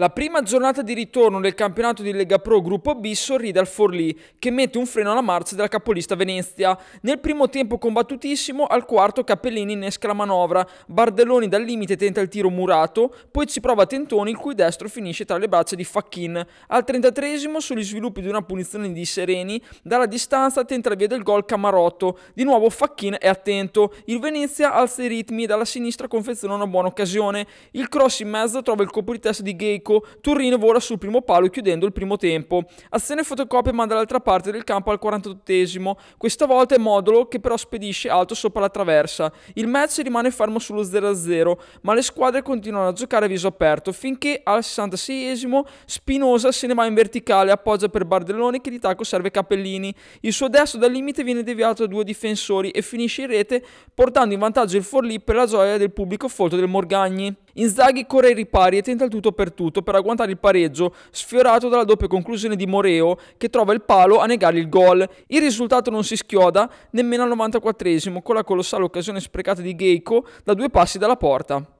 La prima giornata di ritorno del campionato di Lega Pro Gruppo B sorride al Forlì, che mette un freno alla marcia della capolista Venezia. Nel primo tempo combattutissimo, al quarto Cappellini innesca la manovra, Bardelloni dal limite tenta il tiro murato, poi ci prova Tentoni il cui destro finisce tra le braccia di Facchin. Al 33 sugli sviluppi di una punizione di Sereni, dalla distanza tenta la via del gol Camarotto. Di nuovo Facchin è attento, il Venezia alza i ritmi e dalla sinistra confeziona una buona occasione. Il cross in mezzo trova il copritessa di Geico attacco, Turrino vola sul primo palo chiudendo il primo tempo. Azione fotocopia manda l'altra parte del campo al 48esimo, questa volta è Modolo che però spedisce alto sopra la traversa. Il match rimane fermo sullo 0-0, ma le squadre continuano a giocare a viso aperto finché al 66esimo Spinosa se ne va in verticale, appoggia per Bardelloni che di tacco serve Capellini. Il suo destro dal limite viene deviato da due difensori e finisce in rete portando in vantaggio il Forlì per la gioia del pubblico folto del Morgagni. Inzaghi corre ai ripari e tenta il tutto per tutto per agguantare il pareggio, sfiorato dalla doppia conclusione di Moreo che trova il palo a negare il gol. Il risultato non si schioda nemmeno al 94esimo con la colossale occasione sprecata di Geico da due passi dalla porta.